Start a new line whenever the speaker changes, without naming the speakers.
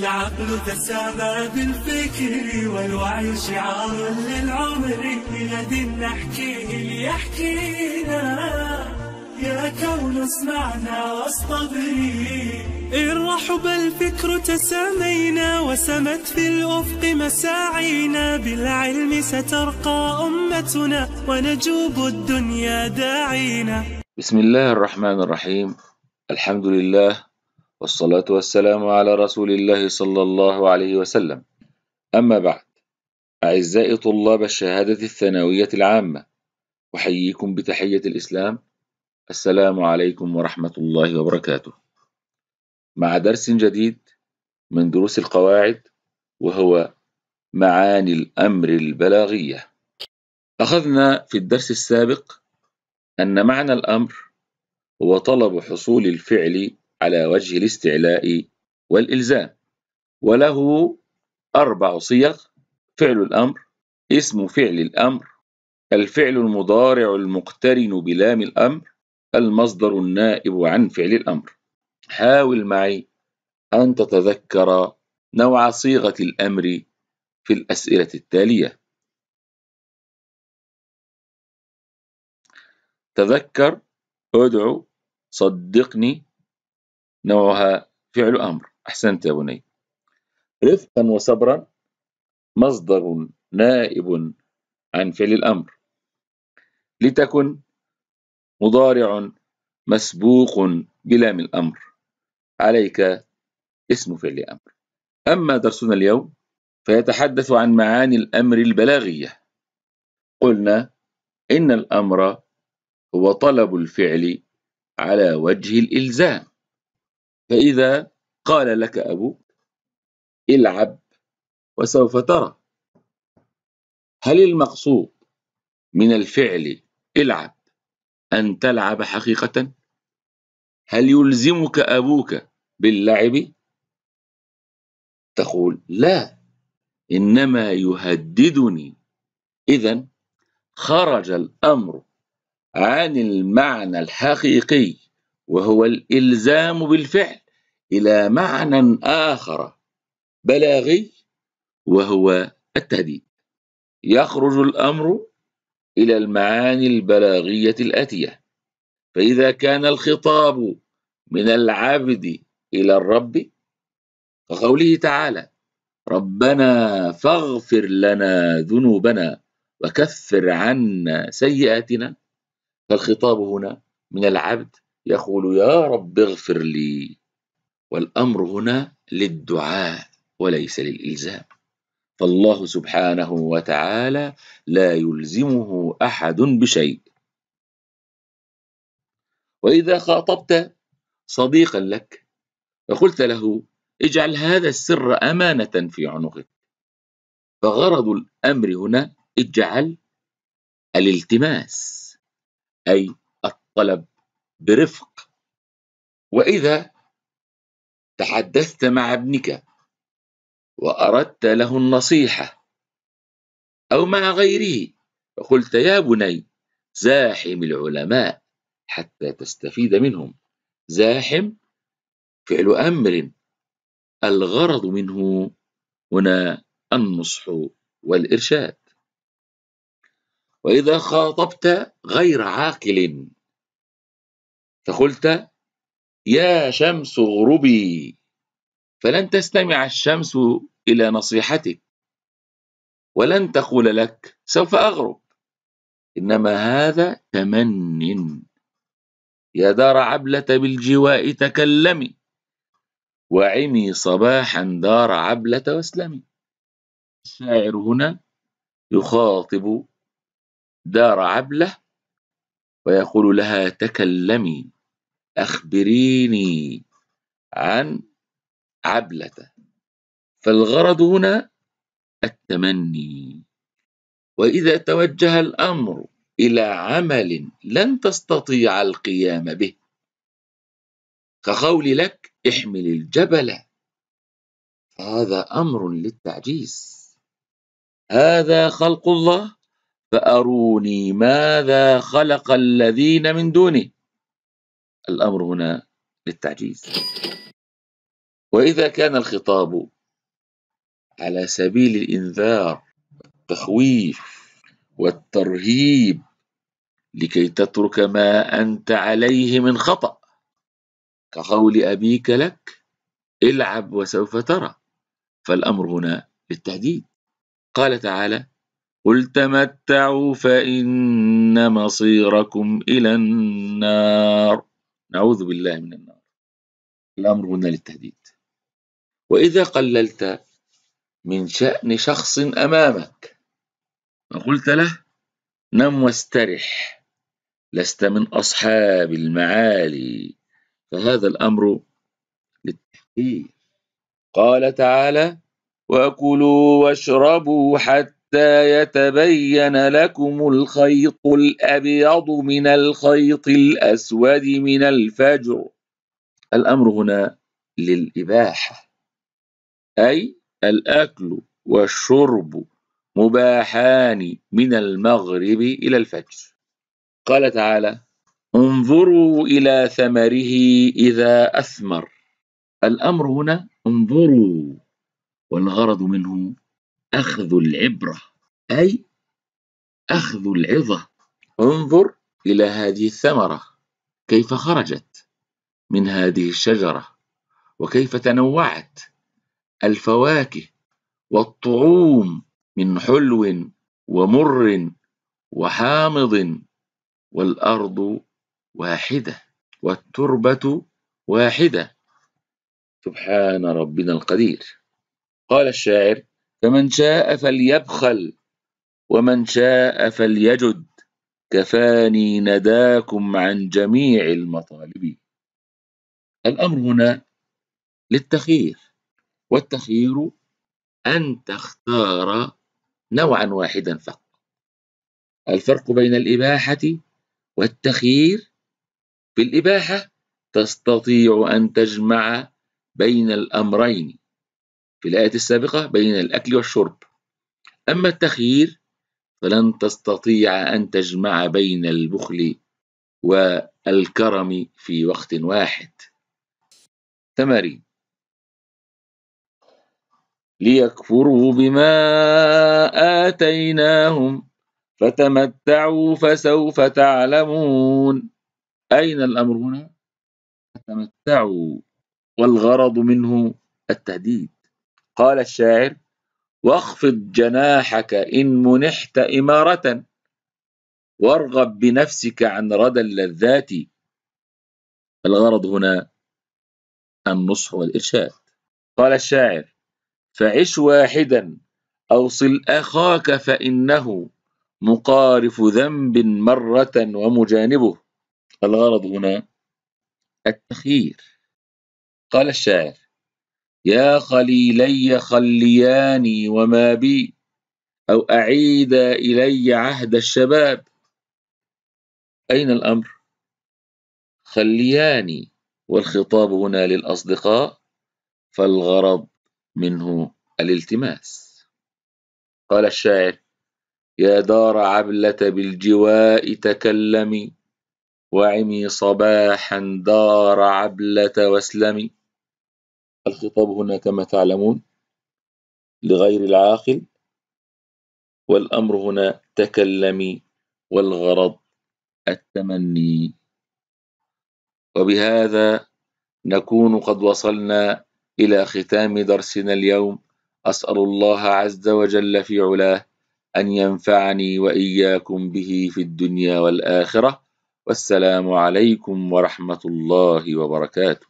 العقل تسامى بالفكر والوعي شعار للعمر بلد نحكيه ليحكينا يا كون اسمعنا واصطبري إن رحب الفكر تسامينا وسمت في الأفق مساعينا بالعلم سترقى أمتنا ونجوب الدنيا داعينا بسم الله الرحمن الرحيم الحمد لله والصلاة والسلام على رسول الله صلى الله عليه وسلم أما بعد أعزائي طلاب الشهادة الثانوية العامة أحييكم بتحية الإسلام السلام عليكم ورحمة الله وبركاته مع درس جديد من دروس القواعد وهو معاني الأمر البلاغية أخذنا في الدرس السابق أن معنى الأمر هو طلب حصول الفعل على وجه الاستعلاء والإلزام وله أربع صيغ فعل الأمر اسم فعل الأمر الفعل المضارع المقترن بلام الأمر المصدر النائب عن فعل الأمر حاول معي أن تتذكر نوع صيغة الأمر في الأسئلة التالية تذكر ادعو صدقني نوعها فعل أمر أحسنت يا بني رفقا وصبرا مصدر نائب عن فعل الأمر لتكن مضارع مسبوق بلام الأمر عليك اسم فعل أمر أما درسنا اليوم فيتحدث عن معاني الأمر البلاغية قلنا إن الأمر هو طلب الفعل على وجه الإلزام فإذا قال لك أبوك العب وسوف ترى هل المقصود من الفعل العب أن تلعب حقيقة؟ هل يلزمك أبوك باللعب؟ تقول لا إنما يهددني إذا خرج الأمر عن المعنى الحقيقي وهو الإلزام بالفعل الى معنى اخر بلاغي وهو التهديد يخرج الامر الى المعاني البلاغيه الاتيه فاذا كان الخطاب من العبد الى الرب كقوله تعالى ربنا فاغفر لنا ذنوبنا وكفر عنا سيئاتنا فالخطاب هنا من العبد يقول يا رب اغفر لي والأمر هنا للدعاء وليس للإلزام فالله سبحانه وتعالى لا يلزمه أحد بشيء وإذا خاطبت صديقا لك وقلت له اجعل هذا السر أمانة في عنقك فغرض الأمر هنا اجعل الالتماس أي الطلب برفق وإذا تحدثت مع ابنك وأردت له النصيحة أو مع غيره فقلت يا بني زاحم العلماء حتى تستفيد منهم زاحم فعل أمر الغرض منه هنا النصح والإرشاد وإذا خاطبت غير عاقل فقلت يا شمس اغربي فلن تستمع الشمس إلى نصيحتك ولن تقول لك سوف أغرب إنما هذا تمن يا دار عبلة بالجواء تكلمي وعمي صباحا دار عبلة واسلمي الشاعر هنا يخاطب دار عبلة ويقول لها تكلمي أخبريني عن عبلة فالغرض هنا التمني وإذا توجه الأمر إلى عمل لن تستطيع القيام به كقول لك احمل الجبل فهذا أمر للتعجيز هذا خلق الله فأروني ماذا خلق الذين من دونه الأمر هنا للتعجيز وإذا كان الخطاب على سبيل الإنذار والتخويف والترهيب لكي تترك ما أنت عليه من خطأ كقول أبيك لك العب وسوف ترى فالأمر هنا للتهديد قال تعالى قل تمتعوا فإن مصيركم إلى النار نعوذ بالله من النار الأمر هنا للتهديد وإذا قللت من شأن شخص أمامك وقلت له نم واسترح لست من أصحاب المعالي فهذا الأمر للتهديد قال تعالى وكلوا واشربوا حتى حتى يتبين لكم الخيط الابيض من الخيط الاسود من الفجر الامر هنا للاباحه اي الاكل والشرب مباحان من المغرب الى الفجر قال تعالى انظروا الى ثمره اذا اثمر الامر هنا انظروا والغرض منه أخذ العبرة أي أخذ العظة انظر إلى هذه الثمرة كيف خرجت من هذه الشجرة وكيف تنوعت الفواكه والطعوم من حلو ومر وحامض والأرض واحدة والتربة واحدة سبحان ربنا القدير قال الشاعر فمن شاء فليبخل ومن شاء فليجد كفاني نداكم عن جميع المطالب الأمر هنا للتخيير والتخيير أن تختار نوعا واحدا فقط الفرق بين الإباحة والتخيير في الإباحة تستطيع أن تجمع بين الأمرين في الآية السابقة بين الأكل والشرب أما التخيير فلن تستطيع أن تجمع بين البخل والكرم في وقت واحد تمارين ليكفروا بما آتيناهم فتمتعوا فسوف تعلمون أين الأمر هنا؟ تمتعوا والغرض منه التهديد قال الشاعر واخفض جناحك إن منحت إمارة وارغب بنفسك عن ردى اللذات الغرض هنا النصح والإرشاد قال الشاعر فعش واحدا أوصل أخاك فإنه مقارف ذنب مرة ومجانبه الغرض هنا التخيير قال الشاعر يا خليلي خلياني وما بي أو أعيد إلي عهد الشباب أين الأمر؟ خلياني والخطاب هنا للأصدقاء فالغرض منه الالتماس قال الشاعر يا دار عبلة بالجواء تكلمي وعمي صباحا دار عبلة واسلمي الخطاب هنا كما تعلمون لغير العاقل والأمر هنا تكلمي والغرض التمني وبهذا نكون قد وصلنا إلى ختام درسنا اليوم أسأل الله عز وجل في علاه أن ينفعني وإياكم به في الدنيا والآخرة والسلام عليكم ورحمة الله وبركاته